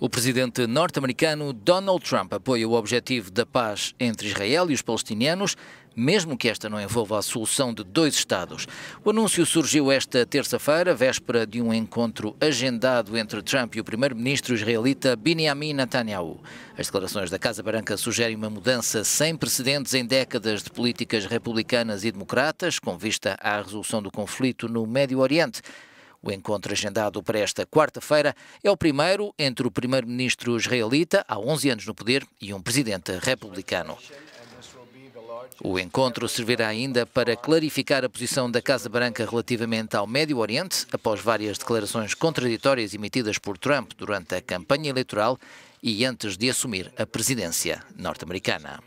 O presidente norte-americano Donald Trump apoia o objetivo da paz entre Israel e os palestinianos, mesmo que esta não envolva a solução de dois Estados. O anúncio surgiu esta terça-feira, véspera de um encontro agendado entre Trump e o primeiro-ministro israelita Benjamin Netanyahu. As declarações da Casa Branca sugerem uma mudança sem precedentes em décadas de políticas republicanas e democratas, com vista à resolução do conflito no Médio Oriente. O encontro agendado para esta quarta-feira é o primeiro entre o primeiro-ministro israelita, há 11 anos no poder, e um presidente republicano. O encontro servirá ainda para clarificar a posição da Casa Branca relativamente ao Médio Oriente, após várias declarações contraditórias emitidas por Trump durante a campanha eleitoral e antes de assumir a presidência norte-americana.